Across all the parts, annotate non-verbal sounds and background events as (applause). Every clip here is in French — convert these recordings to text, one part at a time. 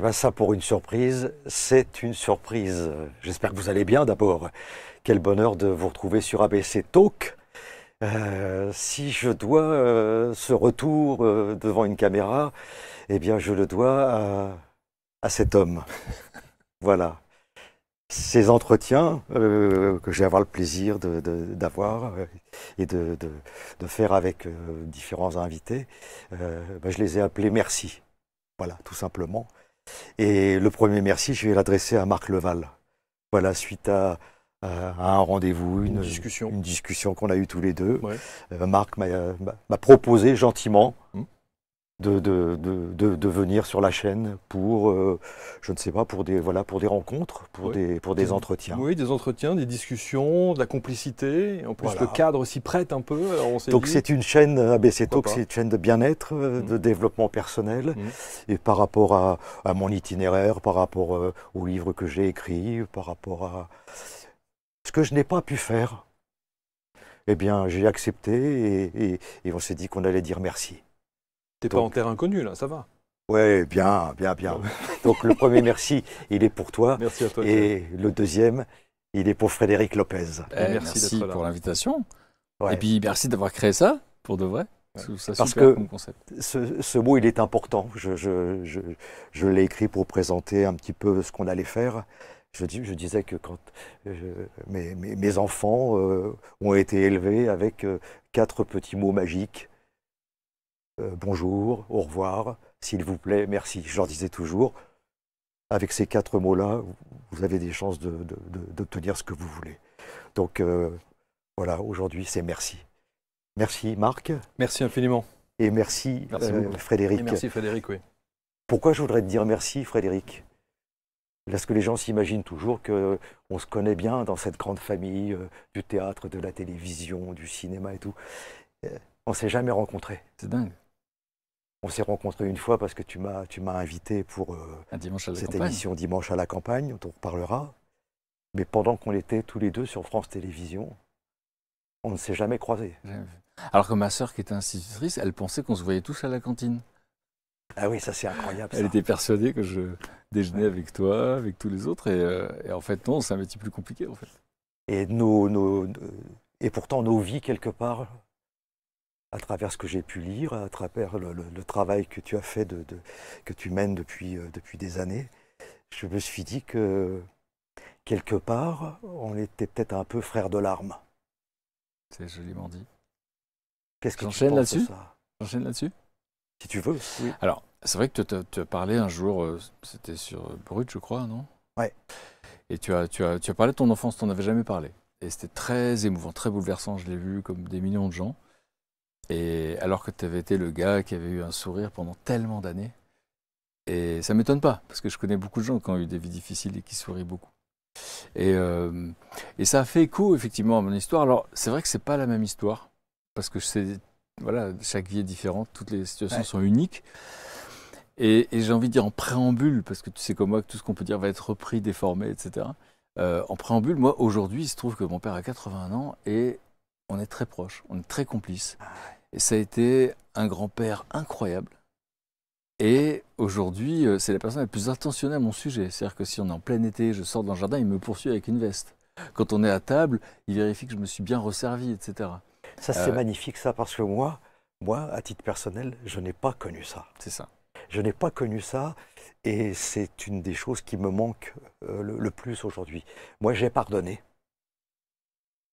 Eh ben, ça, pour une surprise, c'est une surprise. J'espère que vous allez bien d'abord. Quel bonheur de vous retrouver sur ABC Talk. Euh, si je dois euh, ce retour euh, devant une caméra, eh bien je le dois à, cet homme. (laughs) voilà. Ces entretiens que j'ai avoir le plaisir d'avoir et de, de, de, faire avec différents invités, ben, je les ai appelés merci. Voilà, tout simplement. Et le premier merci, je vais l'adresser à Marc Leval. Voilà, suite à, un rendez-vous, une, discussion, qu'on a eue tous les deux. Euh, Marc euh, m'a proposé gentiment hum de, de, de, venir sur la chaîne pour, euh, je ne sais pas, pour des, voilà, pour des rencontres, pour, des, pour des, entretiens. Oui, des entretiens, des discussions, de la complicité. En plus, le cadre s'y prête un peu. donc, c'est une chaîne, ABC c'est une chaîne de bien-être, euh, mm. de développement personnel. Mm. Et par rapport à, à, mon itinéraire, par rapport euh, aux livres que j'ai écrits, par rapport à ce que je n'ai pas pu faire, eh bien, j'ai accepté et on s'est dit qu'on allait dire merci. T'es pas en terre inconnue, là, ça va. Oui, bien, bien, bien. Donc le premier merci, il est pour toi. Merci à toi. Et le deuxième, il est pour Frédéric Lopez. Eh, eh, merci, merci pour l'invitation. Et puis merci d'avoir créé ça, pour de vrai. Parce que Ce, mot, il est important. Je, je, l'ai écrit pour présenter un petit peu ce qu'on allait faire. Je, disais que quand euh, mes, enfants euh, ont été élevés avec euh, quatre petits mots magiques euh, bonjour, au revoir, s'il vous plaît, merci. Je leur disais toujours, avec ces quatre mots-là, vous avez des chances d'obtenir ce que vous voulez. Donc euh, voilà, aujourd'hui, c'est merci. Merci Marc. Merci infiniment. Et merci, euh, Frédéric. merci Frédéric, oui. Pourquoi je voudrais te dire merci Frédéric parce que les gens s'imaginent toujours qu'on se connaît bien dans cette grande famille du théâtre, de la télévision, du cinéma et tout. On on s'est jamais rencontrés. C'est dingue. On s'est rencontrés une fois parce que tu m'as, tu m'as invité pour euh, cette émission Dimanche à la campagne, dont on reparlera. Mais pendant qu'on était tous les deux sur France Télévisions, on ne s'est jamais croisés. Alors que ma sœur, qui était institutrice, elle pensait qu'on se voyait tous à la cantine. Ah oui, ça c'est incroyable. Elle était persuadée que je déjeunais avec toi, avec tous les autres, euh, et, en fait non, c'est un métier plus compliqué en fait. Et nos, nos, et pourtant nos vies quelque part à travers ce que j'ai pu lire, à travers le, travail que tu as fait, que tu mènes depuis, euh, depuis des années, je me suis dit que quelque part, on était peut-être un peu frères de larmes. C'est joliment dit. Qu'est-ce que J'enchaîne là-dessus J'enchaîne là-dessus Si tu veux. Alors, c'est vrai que tu as parlé un jour, euh, c'était sur euh, Brut, je crois, non Ouais. Et tu as, tu, as, tu as parlé de ton enfance, tu n'en avais jamais parlé. Et c'était très émouvant, très bouleversant, je l'ai vu comme des millions de gens alors que tu avais été le gars qui avait eu un sourire pendant tellement d'années. Et ça m'étonne pas, parce que je connais beaucoup de gens qui ont eu des vies difficiles et qui sourient beaucoup. Et, euh, et ça a fait écho effectivement à mon histoire. Alors c'est vrai que c'est pas la même histoire, parce que voilà, chaque vie est différente, toutes les situations sont uniques. Et, j'ai envie de dire en préambule, parce que tu sais comme moi que tout ce qu'on peut dire va être repris, déformé, etc. Euh, en préambule, moi aujourd'hui, il se trouve que mon père a 81 ans et on est très proches, on est très complices. Ah et ça a été un grand-père incroyable. Et aujourd'hui, euh, c'est la personne la plus attentionnée à mon sujet. C'est-à-dire que si on est en plein été, je sors dans le jardin, il me poursuit avec une veste. Quand on est à table, il vérifie que je me suis bien resservi, etc. Ça, c'est euh, magnifique, ça, parce que moi, moi, à titre personnel, je n'ai pas connu ça. C'est ça. Je n'ai pas connu ça, et c'est une des choses qui me manque euh, le plus aujourd'hui. Moi, j'ai pardonné.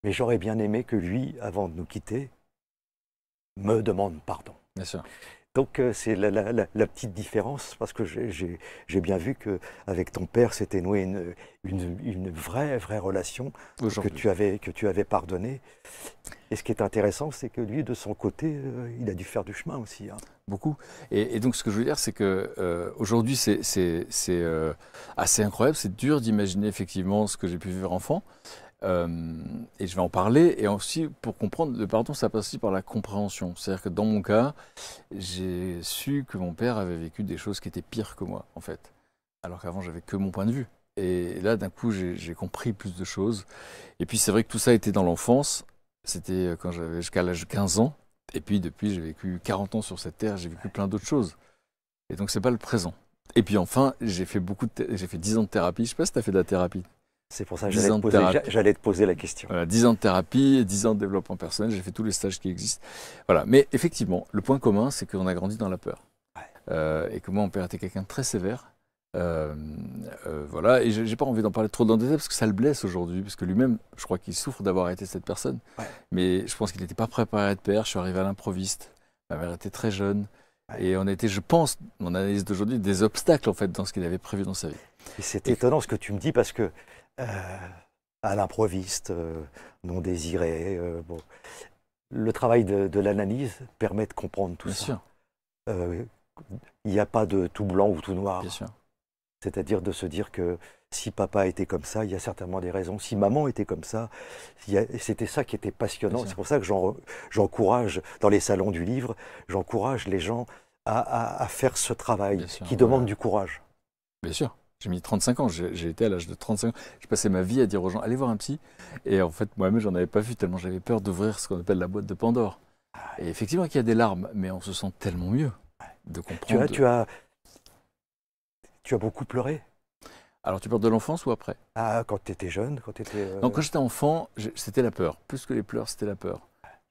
Mais j'aurais bien aimé que lui, avant de nous quitter, me demande pardon. Bien sûr. Donc euh, c'est la, petite différence parce que j'ai bien vu que avec ton père c'était noué une, vraie vraie relation que tu avais que tu avais pardonné. Et ce qui est intéressant, c'est que lui de son côté, euh, il a dû faire du chemin aussi. Hein. Beaucoup. Et, donc ce que je veux dire, c'est que euh, aujourd'hui c'est assez incroyable, c'est dur d'imaginer effectivement ce que j'ai pu vivre enfant. Euh, et je vais en parler. Et aussi, pour comprendre, le pardon, ça passe aussi par la compréhension. C'est-à-dire que dans mon cas, j'ai su que mon père avait vécu des choses qui étaient pires que moi, en fait. Alors qu'avant, j'avais que mon point de vue. Et là, d'un coup, j'ai compris plus de choses. Et puis, c'est vrai que tout ça était dans l'enfance. C'était euh, quand j'avais jusqu'à l'âge de 15 ans. Et puis, depuis, j'ai vécu 40 ans sur cette terre. J'ai vécu plein d'autres choses. Et donc, c'est pas le présent. Et puis enfin, j'ai fait beaucoup, j'ai fait 10 ans de thérapie. Je sais pas si tu as fait de la thérapie. C'est pour ça que j'allais te, poser la question. 10 ans de thérapie, 10 ans de développement personnel, j'ai fait tous les stages qui existent. Voilà. Mais effectivement, le point commun, c'est qu'on a grandi dans la peur. Euh, et que moi, mon père était quelqu'un de très sévère. Euh, je euh, voilà, et j'ai pas envie d'en parler trop dans le détail parce que ça le blesse aujourd'hui, parce que lui-même, je crois qu'il souffre d'avoir été cette personne. Mais je pense qu'il n'était pas préparé à être père. Je suis arrivé à l'improviste. Ma mère était très jeune. Et on était, je pense, mon analyse d'aujourd'hui, des obstacles en fait dans ce qu'il avait prévu dans sa vie. c'est étonnant ce que tu me dis parce que euh, à l'improviste, euh, non désiré. Euh, bon. Le travail de, l'analyse permet de comprendre tout Bien ça. Il n'y a pas de tout blanc ou tout noir. C'est-à-dire de se dire que si papa était comme ça, il y a certainement des raisons. Si maman était comme ça, c'était ça qui était passionnant. C'est pour ça que j'encourage, dans les salons du livre, j'encourage les gens à, faire ce travail qui demande du courage. Bien sûr. J'ai mis 35 ans, j'ai été à l'âge de 35 ans. Je passais ma vie à dire aux gens, allez voir un psy. Et en fait, moi-même, j'en avais pas vu tellement j'avais peur d'ouvrir ce qu'on appelle la boîte de Pandore. Ah Et effectivement, il y a des larmes, mais on se sent tellement mieux de comprendre. Tu as, tu as, tu as beaucoup pleuré alors, tu parles de l'enfance ou après Ah, quand tu étais jeune, quand tu étais. Euh quand j'étais enfant, c'était la peur. Plus que les pleurs, c'était la peur.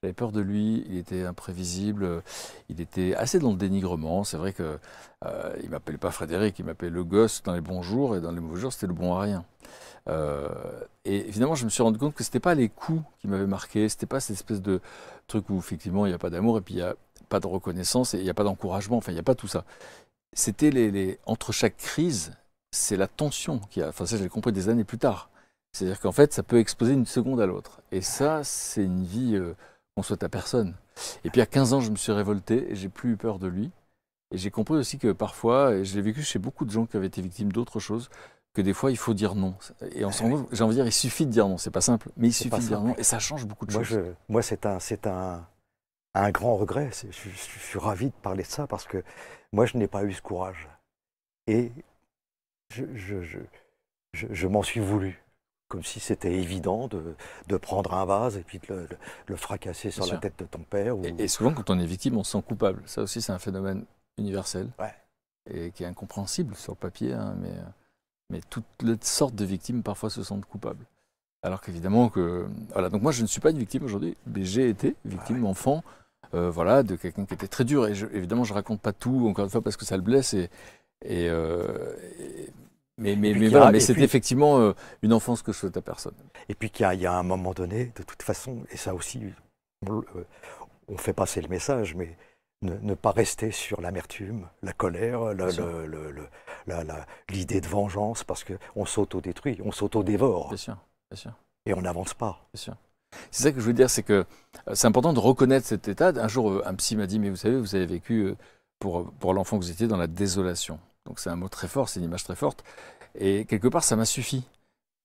J'avais peur de lui, il était imprévisible, il était assez dans le dénigrement. C'est vrai qu'il euh, m'appelait pas Frédéric, il m'appelait le gosse dans les bons jours et dans les mauvais jours c'était le bon à rien. Euh, et finalement, je me suis rendu compte que c'était pas les coups qui m'avaient marqué, c'était pas cette espèce de truc où effectivement il n'y a pas d'amour et puis il n'y a pas de reconnaissance et il n'y a pas d'encouragement. Enfin, il n'y a pas tout ça. C'était les, entre chaque crise, c'est la tension qui a. Enfin, ça, j'ai compris des années plus tard. C'est-à-dire qu'en fait, ça peut exploser d'une seconde à l'autre. Et ça, c'est une vie. Euh, on souhaite à personne. Et puis à 15 ans, je me suis révolté et j'ai plus eu peur de lui. Et j'ai compris aussi que parfois, et je l'ai vécu chez beaucoup de gens qui avaient été victimes d'autres choses, que des fois, il faut dire non. Et en s'en j'ai envie de dire, il suffit de dire non. C'est pas simple, mais il suffit de dire non. Et ça change beaucoup de choses. moi, c'est un, c'est un, un grand regret. Je, je, suis ravi de parler de ça parce que moi, je n'ai pas eu ce courage. Et je, je m'en suis voulu comme si c'était évident de, de, prendre un vase et puis de le, fracasser sur la tête de ton père. Et, souvent, quand on est victime, on se sent coupable. Ça aussi, c'est un phénomène universel et qui est incompréhensible sur le papier, hein, mais, mais toutes les sortes de victimes parfois se sentent coupables. Alors qu'évidemment que... Voilà, donc moi, je ne suis pas une victime aujourd'hui, mais j'ai été victime d'enfant enfant. Euh, voilà, de quelqu'un qui était très dur. Et évidemment, je raconte pas tout, encore une fois, parce que ça le blesse. Et, et, euh, et mais, mais, mais, c'est effectivement euh, une enfance que je souhaite à personne. Et puis qu'il y, a un moment donné, de toute façon, et ça aussi, on, euh, fait passer le message, mais ne, pas rester sur l'amertume, la colère, l'idée de vengeance, parce qu'on s'auto-détruit, on s'auto-dévore. sûr, sûr. Et on n'avance pas. sûr. C'est ça que je veux dire, c'est que euh, c'est important de reconnaître cet état. Un jour, un psy m'a dit, mais vous savez, vous avez vécu, pour, pour l'enfant que vous étiez, dans la désolation. Donc c'est un mot très fort, c'est une image très forte. Et quelque part, ça m'a suffi.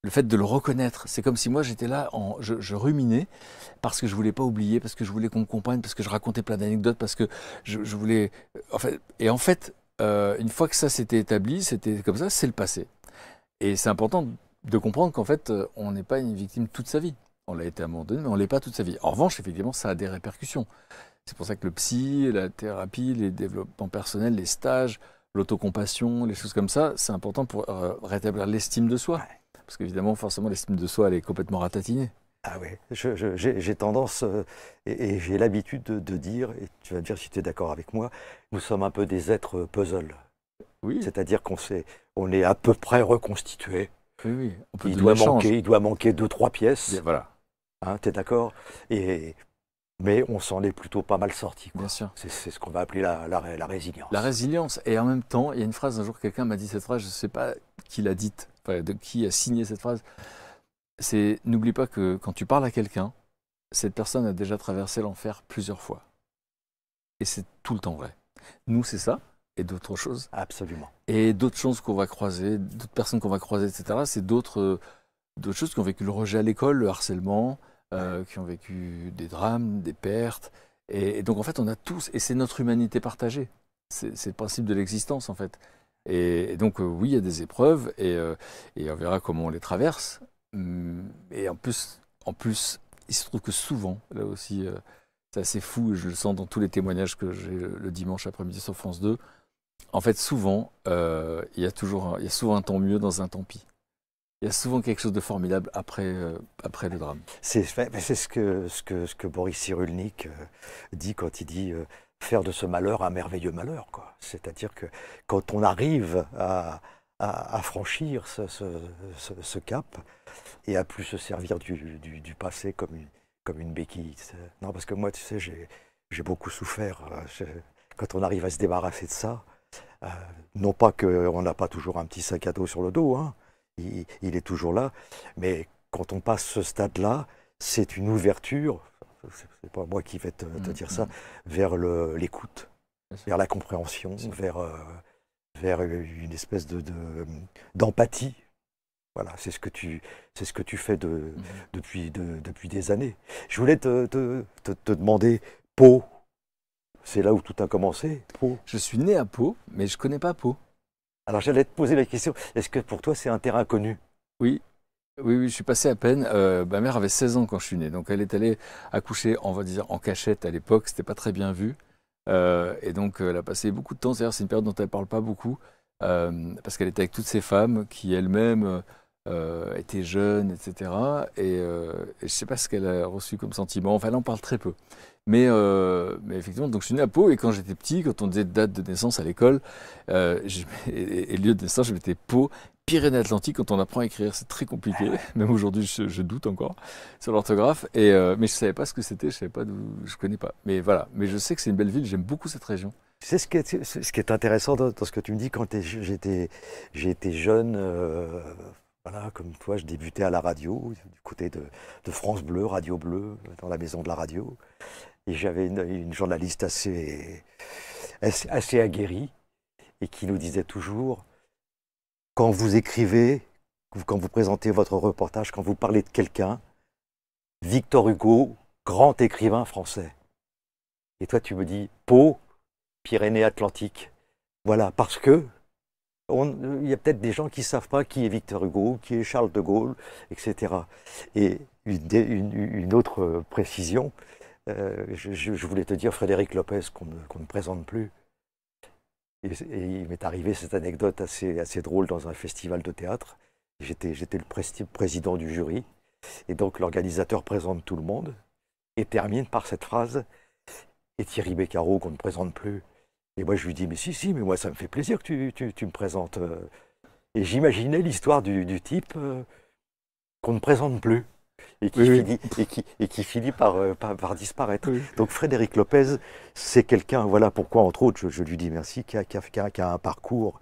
Le fait de le reconnaître, c'est comme si moi j'étais là, en, je, ruminais parce que je voulais pas oublier, parce que je voulais qu'on me comprenne, parce que je racontais plein d'anecdotes, parce que je, voulais. En fait, et en fait, euh, une fois que ça s'était établi, c'était comme ça, c'est le passé. Et c'est important de comprendre qu'en fait, euh, on n'est pas une victime toute sa vie. On l'a été à un moment donné, mais on l'est pas toute sa vie. En revanche, effectivement, ça a des répercussions. C'est pour ça que le psy, la thérapie, les développements personnels, les stages, l'autocompassion, les choses comme ça, c'est important pour euh, rétablir l'estime de soi. Parce qu'évidemment, forcément, l'estime de soi, elle est complètement ratatinée. Ah oui, j'ai tendance euh, et, j'ai l'habitude de, dire, et tu vas me dire si tu es d'accord avec moi, nous sommes un peu des êtres euh, puzzle. Oui. C'est-à-dire qu'on on est à peu près reconstitué. Oui, oui. il, doit manquer, il doit manquer deux, trois pièces. voilà. Hein, tu es d'accord mais on s'en est plutôt pas mal sorti. C'est, ce qu'on va appeler la, résilience. La résilience. Et en même temps, il y a une phrase, un jour quelqu'un m'a dit cette phrase, je ne sais pas qui l'a dite, de qui a signé cette phrase. C'est n'oublie pas que quand tu parles à quelqu'un, cette personne a déjà traversé l'enfer plusieurs fois. Et c'est tout le temps vrai. Nous, c'est ça, et d'autres choses. Absolument. Et d'autres choses qu'on va croiser, d'autres personnes qu'on va croiser, etc. C'est d'autres, euh, d'autres choses qui ont vécu le rejet à l'école, le harcèlement, euh, qui ont vécu des drames, des pertes. Et, donc en fait, on a tous, et c'est notre humanité partagée. C'est le principe de l'existence en fait. Et, donc euh, oui, il y a des épreuves et, euh, on verra comment on les traverse. Hum, et en plus, en plus, il se trouve que souvent, là aussi, c'est assez fou, je le sens dans tous les témoignages que j'ai le dimanche après-midi sur France 2, en fait souvent, il y, a toujours il y a souvent un temps mieux dans un temps pis. Il y a souvent quelque chose de formidable après, euh, après le drame. C'est ce que, ce, que, Boris Cyrulnik euh, dit quand il dit euh, faire de ce malheur un merveilleux malheur. C'est-à-dire que quand on arrive à, franchir ce, cap et à plus se servir du, passé comme une, comme une béquille. Non, parce que moi, tu sais, j'ai beaucoup souffert. quand on arrive à se débarrasser de ça, non pas qu'on n'a pas toujours un petit sac à dos sur le dos, hein, il, est toujours là. Mais quand on passe ce stade-là, c'est une ouverture, c'est pas moi qui vais te, mm, dire mm. ça, vers l'écoute, vers la compréhension, vers, euh, vers une espèce de d'empathie. voilà, c'est ce que tu, c'est ce que tu fais mm. depuis, depuis des années. Je voulais te, te, te, demander, Pau, c'est là où tout a commencé. Pau. Je suis né à Pau, mais je connais pas Pau. Alors j'allais te poser la question, est-ce que pour toi c'est un terrain connu Oui, oui, oui, je suis passé à peine. Euh, ma mère avait 16 ans quand je suis né, donc elle est allée accoucher, on va dire, en cachette à l'époque, c'était pas très bien vu. Euh, et donc elle a passé beaucoup de temps, cest c'est une période dont elle parle pas beaucoup, euh, parce qu'elle était avec toutes ces femmes qui elles-mêmes euh, était jeune, etc. Euh, et, je ne sais pas ce qu'elle a reçu comme sentiment. Enfin, elle en parle très peu. Euh, mais, effectivement, donc je suis né à Pau et quand j'étais petit, quand on disait date de naissance à l'école et, lieu de naissance, je mettais Pau, Pyrénées-Atlantiques. Quand on apprend à écrire, c'est très compliqué. (laughs) Même aujourd'hui, je, doute encore sur l'orthographe. Et mais je ne savais pas ce que c'était, je savais pas je connais pas. Mais voilà. Mais je sais que c'est une belle ville. J'aime beaucoup cette région. Tu ce ce qui est intéressant dans, ce que tu me dis quand j'étais, jeune, voilà, comme toi, je débutais à la radio, du côté de, France Bleu, Radio Bleu, dans la maison de la radio. Et j'avais une, journaliste assez, assez, assez, aguerrie et qui nous disait toujours quand vous écrivez, quand vous présentez votre reportage, quand vous parlez de quelqu'un, Victor Hugo, grand écrivain français. Et toi, tu me dis Pau, Pyrénées-Atlantiques. Voilà, parce que il y a peut-être des gens qui ne savent pas qui est Victor Hugo, qui est Charles de Gaulle, etc. Et une, autre précision, euh, je, voulais te dire Frédéric Lopez qu'on ne, présente plus. Et, il m'est arrivé cette anecdote assez, drôle dans un festival de théâtre. J'étais, le président du jury. Et donc l'organisateur présente tout le monde et termine par cette phrase. Et Thierry Beccaro, qu'on ne présente plus, et moi, je lui dis, mais si, si, mais moi, ça me fait plaisir que tu, me présentes. Euh. Et j'imaginais l'histoire du, type euh, qu'on ne présente plus et qui, finit, Et qui, finit par, euh, par, disparaître. Donc Frédéric Lopez, c'est quelqu'un, voilà pourquoi, entre autres, je, lui dis merci, qui a, qui un parcours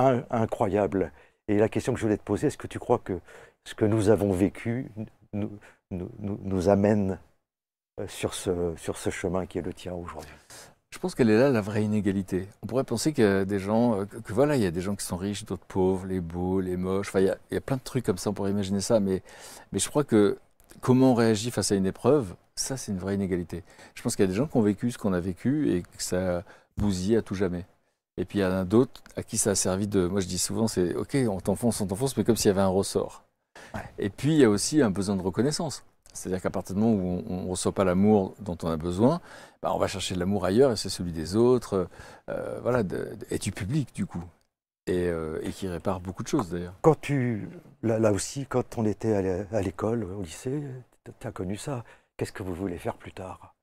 incroyable. Et la question que je voulais te poser, est-ce que tu crois que ce que nous avons vécu nous, nous, nous amène euh, sur ce, chemin qui est le tien aujourd'hui je pense qu'elle est là la vraie inégalité. On pourrait penser qu'il y a des gens, euh, que, voilà, il y des gens qui sont riches, d'autres pauvres, les beaux, les moches. Enfin, il y, a, plein de trucs comme ça, on pourrait imaginer ça. Mais, je crois que comment on réagit face à une épreuve, ça, c'est une vraie inégalité. Je pense qu'il y a des gens qui ont vécu ce qu'on a vécu et que ça bousille à tout jamais. Et puis il y en a d'autres à qui ça a servi de. Moi, je dis souvent, c'est OK, on t'enfonce, on t'enfonce, mais comme s'il y avait un ressort. Et puis il y a aussi un besoin de reconnaissance. C'est-à-dire qu'à partir du moment où on ne reçoit pas l'amour dont on a besoin, bah, on va chercher de l'amour ailleurs et c'est celui des autres, euh, voilà, et du public du coup, euh, et, qui répare beaucoup de choses d'ailleurs. Quand tu, là, aussi, quand on était à l'école, au lycée, tu as connu ça. Qu'est-ce que vous voulez faire plus tard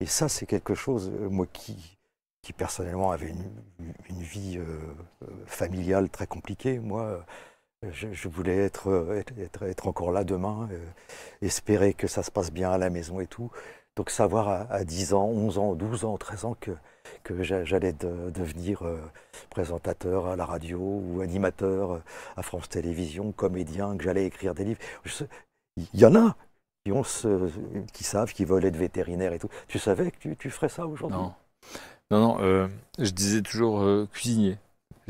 Et ça, c'est quelque chose, euh, moi qui, qui personnellement avait une, vie familiale très compliquée, moi je, voulais être, encore là demain, euh, espérer que ça se passe bien à la maison et tout. Donc savoir à, 10 ans, 11 ans, 12 ans, 13 ans que, j'allais devenir euh, présentateur à la radio ou animateur euh, à France Télévisions, comédien, que j'allais écrire des livres. Il y en a qui, ont qui savent, qui veulent être vétérinaire et tout. Tu savais que tu, ferais ça aujourd'hui Non, non, non je disais toujours cuisinier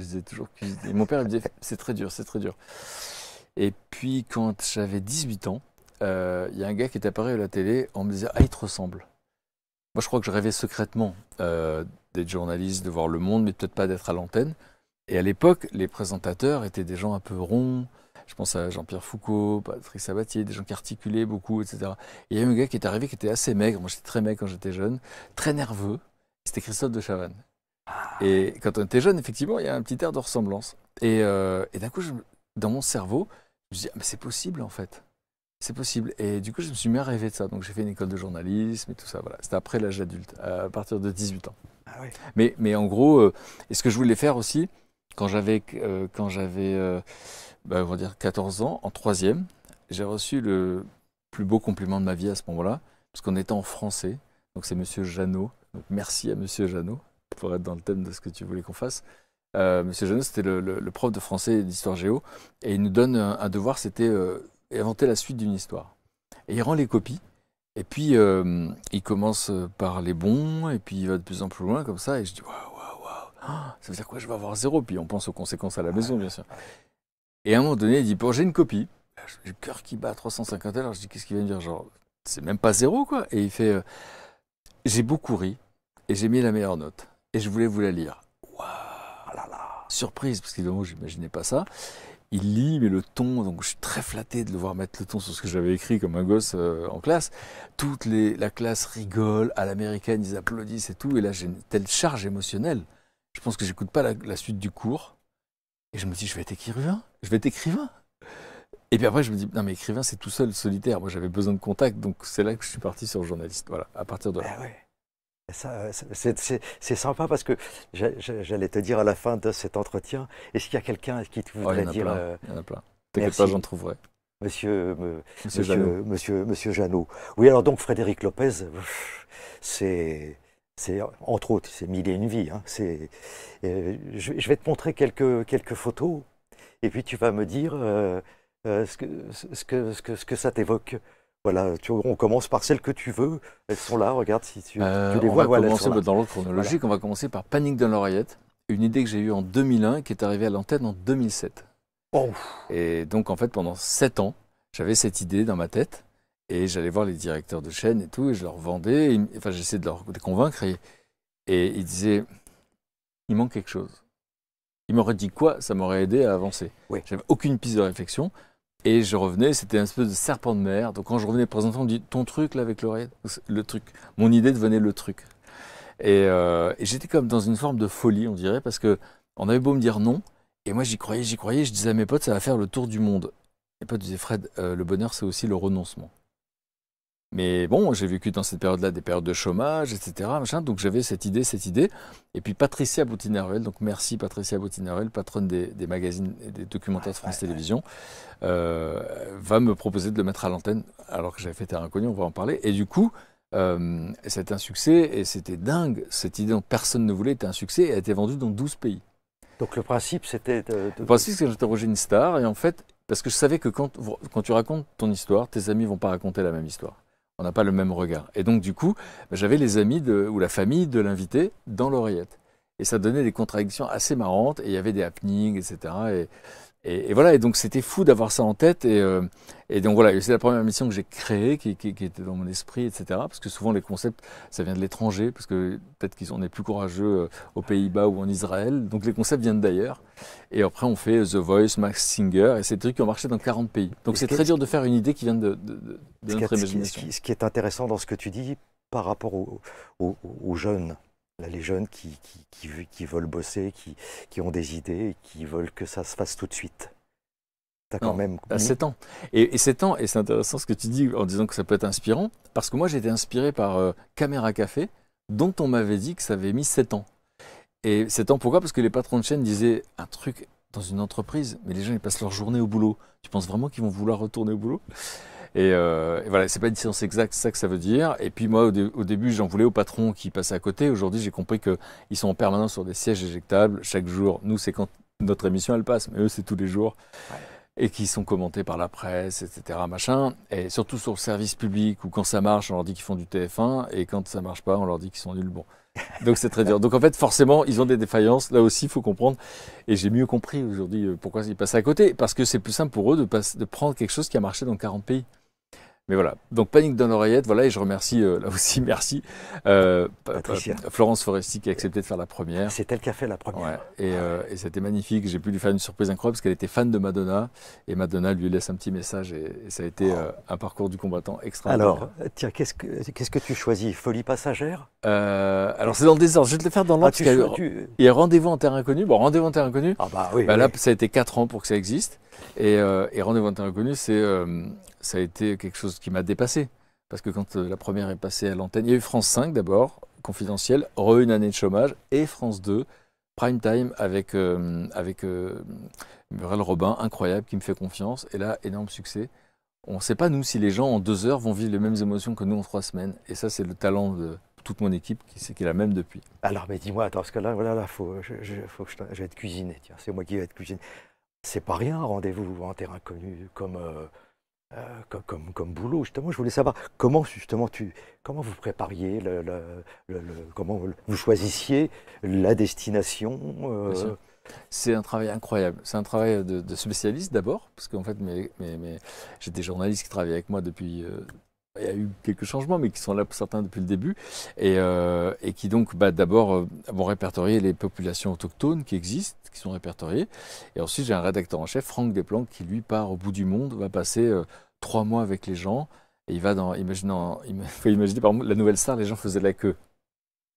je toujours Mon père me disait c'est très dur, c'est très dur. Et puis quand j'avais 18 ans, euh, il y a un gars qui est apparu à la télé, en me disant « ah il te ressemble. Moi je crois que je rêvais secrètement euh, d'être journaliste, de voir le monde, mais peut-être pas d'être à l'antenne. Et à l'époque, les présentateurs étaient des gens un peu ronds. Je pense à Jean-Pierre Foucault, Patrick Sabatier, des gens qui articulaient beaucoup, etc. Et il y a un gars qui est arrivé qui était assez maigre. Moi, j'étais très maigre quand j'étais jeune, très nerveux. C'était Christophe de Chavannes. Et quand on était jeune, effectivement, il y a un petit air de ressemblance. Et, euh, d'un coup, dans mon cerveau, je me dis, ah, mais c'est possible en fait. C'est possible. Et du coup, je me suis mis à rêver de ça. Donc, j'ai fait une école de journalisme et tout ça. Voilà. C'était après l'âge adulte, à partir de 18 ans. Ah mais, mais en gros, euh, et ce que je voulais faire aussi, quand j'avais, euh, quand j'avais bah, dire 14 ans, en troisième, j'ai reçu le plus beau compliment de ma vie à ce moment-là, parce qu'on était en français. Donc, c'est Monsieur Jeannot. Donc, merci à Monsieur Jeannot pour être dans le thème de ce que tu voulais qu'on fasse. Euh, Monsieur Jeannot, c'était le, prof de français d'histoire géo, et il nous donne un, devoir, c'était euh, inventer la suite d'une histoire. Et il rend les copies, et puis euh, il commence par les bons, et puis il va de plus en plus loin comme ça, et je dis waouh, waouh, waouh, ça veut dire quoi Je vais avoir zéro. Puis on pense aux conséquences à la maison, bien sûr. Et à un moment donné, il dit bon, j'ai une copie. J'ai le cœur qui bat à 350 alors je dis qu'est-ce qu'il vient de dire Genre, c'est même pas zéro, quoi. Et il fait euh, j'ai beaucoup ri, et j'ai mis la meilleure note et je voulais vous la lire. Waouh là là Surprise, parce qu'évidemment, je n'imaginais pas ça. Il lit, mais le ton, donc je suis très flatté de le voir mettre le ton sur ce que j'avais écrit comme un gosse euh, en classe. Toute les, la classe rigole, à l'américaine, ils applaudissent et tout. Et là, j'ai une telle charge émotionnelle. Je pense que j'écoute pas la, suite du cours. Et je me dis, je vais être écrivain. Je vais être écrivain. Et puis après, je me dis, non, mais écrivain, c'est tout seul, solitaire. Moi, j'avais besoin de contact, donc c'est là que je suis parti sur journaliste. Voilà, à partir de là. Ah ouais. C'est sympa parce que j'allais te dire à la fin de cet entretien, est-ce qu'il y a quelqu'un qui te voudrait dire... Euh, il y en a plein. T'inquiète pas, j'en trouverai. Monsieur, euh, monsieur, monsieur, Jeannot. Oui, alors donc Frédéric Lopez, c'est entre autres, c'est mille et une vies. Hein. C'est, euh, je, vais te montrer quelques, quelques photos et puis tu vas me dire ce, que, ce, que, ce, que, ce que ça t'évoque. Voilà, on commence par celles que tu veux. Elles sont là, regarde si tu, euh, tu les on Va commencer dans l'ordre chronologique, on va commencer par Panique dans l'oreillette, une idée que j'ai eue en 2001 qui est arrivée à l'antenne en 2007. Et donc en fait pendant 7 ans, j'avais cette idée dans ma tête et j'allais voir les directeurs de chaîne et tout et je leur vendais, enfin j'essayais de leur, convaincre et, ils disaient il manque quelque chose. Ils m'auraient dit quoi Ça m'aurait aidé à avancer. J'avais aucune piste de réflexion. Et je revenais, c'était un espèce de serpent de mer. Donc quand je revenais, par exemple, on me dit ton truc là avec l'oreille, le truc. Mon idée devenait le truc. Euh, et, j'étais comme dans une forme de folie, on dirait, parce que on avait beau me dire non, et moi j'y croyais, j'y croyais, je disais à mes potes, ça va faire le tour du monde. Mes potes disaient Fred, euh, le bonheur c'est aussi le renoncement. Mais bon, j'ai vécu dans cette période-là des périodes de chômage, etc. donc j'avais cette idée, cette idée. Et puis Patricia Boutinarvel, donc merci Patricia Boutinarvel, patronne des, magazines et des documentaires de France Télévisions, euh, va me proposer de le mettre à l'antenne alors que j'avais fait Terre Inconnue, on va en parler. Et du coup, euh, c'est un succès et c'était dingue. Cette idée dont personne ne voulait était un succès et a été vendue dans 12 pays. Donc le principe, c'était... Le principe, c'est que j'interrogeais une star et en fait, parce que je savais que quand, quand tu racontes ton histoire, tes amis vont pas raconter la même histoire. On n'a pas le même regard. Et donc, du coup, j'avais les amis ou la famille de l'invité dans l'oreillette. Et ça donnait des contradictions assez marrantes, et il y avait des happenings, etc. Et et, voilà, et donc c'était fou d'avoir ça en tête. Et, euh, donc voilà, c'est la première mission que j'ai créée, qui, était dans mon esprit, etc. Parce que souvent les concepts, ça vient de l'étranger, parce que peut-être qu'on est plus courageux euh, aux Pays-Bas ou en Israël. Donc les concepts viennent d'ailleurs. Et après, on fait euh, The Voice, Max Singer, et c'est des trucs qui ont marché dans 40 pays. Donc c'est très dur de faire une idée qui vient de, de, de, Ce qui, est intéressant dans ce que tu dis par rapport aux jeunes les jeunes qui, veulent bosser, qui, ont des idées, et qui veulent que ça se fasse tout de suite. T'as quand même. À 7 ans. Et, 7 ans, et c'est intéressant ce que tu dis en disant que ça peut être inspirant, parce que moi j'ai été inspiré par euh, Caméra Café, dont on m'avait dit que ça avait mis 7 ans. Et 7 ans, pourquoi Parce que les patrons de chaîne disaient un truc dans une entreprise, mais les gens ils passent leur journée au boulot. Tu penses vraiment qu'ils vont vouloir retourner au boulot euh, et, voilà, c'est pas une science exacte, c'est ça que ça veut dire. Et puis moi, au, début, j'en voulais au patron qui passait à côté. Aujourd'hui, j'ai compris qu'ils sont en permanence sur des sièges éjectables. Chaque jour, nous, c'est quand notre émission, elle passe, mais eux, c'est tous les jours. et qui sont commentés par la presse, etc. Machin. Et surtout sur le service public, où quand ça marche, on leur dit qu'ils font du TF1, et quand ça marche pas, on leur dit qu'ils sont nuls. Bon. Donc c'est très dur. Donc en fait, forcément, ils ont des défaillances. Là aussi, il faut comprendre. Et j'ai mieux compris aujourd'hui euh, pourquoi ils passent à côté. Parce que c'est plus simple pour eux de, de prendre quelque chose qui a marché dans 40 pays. Mais voilà, donc panique dans l'oreillette, voilà, et je remercie euh, là aussi, (laughs) merci euh, Florence Foresti qui a accepté de faire la première. C'est elle qui a fait la première. Ouais. Et, euh, et c'était magnifique, j'ai pu lui faire une surprise incroyable parce qu'elle était fan de Madonna, et Madonna lui laisse un petit message, et, ça a été oh. un parcours du combattant extraordinaire. Alors, tiens, qu'est-ce que, qu'est-ce que tu choisis Folie passagère euh, alors c'est dans le désordre, je vais te le faire dans ah, l'ordre. il, y a Rendez-vous en Terre Inconnue. Bon, Rendez-vous en Terre Inconnue, ah bah, oui, bah là ça a été 4 ans pour que ça existe. Et, euh, Rendez-vous en Terre Inconnue, c'est, euh, ça a été quelque chose qui m'a dépassé. Parce que quand la première est passée à l'antenne, il y a eu France 5 d'abord, confidentiel, re une année de chômage, et France 2, prime time avec, avec Muriel Robin, incroyable, qui me fait confiance. Et là, énorme succès. On ne sait pas, nous, si les gens en deux heures vont vivre les mêmes émotions que nous en trois semaines. Et ça, c'est le talent de, toute mon équipe qui, qui est la même depuis. Alors, mais dis-moi, attends, parce que là, voilà, là, faut, je, faut que je, vais être cuisiné. Tiens, c'est moi qui vais être cuisiné. C'est pas rien, rendez-vous en terrain connu comme, euh, euh, comme, comme, boulot. Justement, je voulais savoir comment justement tu, comment vous prépariez, le, le, comment vous choisissiez la destination. Euh. C'est un travail incroyable. C'est un travail de, spécialiste d'abord, parce qu'en fait, mes, mes, j'ai des journalistes qui travaillent avec moi depuis il y a eu quelques changements, mais qui sont là pour certains depuis le début, et, euh, qui donc bah, d'abord euh, vont répertorier les populations autochtones qui existent, qui sont répertoriées. Et ensuite, j'ai un rédacteur en chef, Franck Desplanques, qui lui part au bout du monde, va passer euh, trois mois avec les gens, et il va dans. il (laughs) faut imaginer, par exemple, la nouvelle star, les gens faisaient la queue.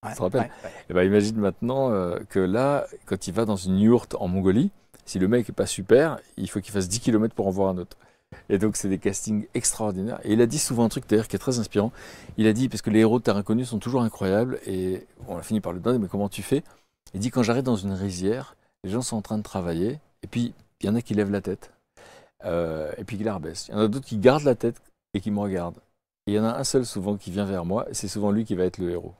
ça te rappelle eh ben, Imagine maintenant que là, quand il va dans une yourte en Mongolie, si le mec n'est pas super, il faut qu'il fasse 10 km pour en voir un autre. Et donc, c'est des castings extraordinaires. Et il a dit souvent un truc d'ailleurs qui est très inspirant. Il a dit, parce que les héros de Terre Inconnue sont toujours incroyables, et on a fini par le demander, mais comment tu fais Il dit, quand j'arrive dans une rizière, les gens sont en train de travailler, et puis il y en a qui lèvent la tête, euh, et puis qui la Il y en a d'autres qui gardent la tête et qui me regardent. Et il y en a un seul souvent qui vient vers moi, et c'est souvent lui qui va être le héros.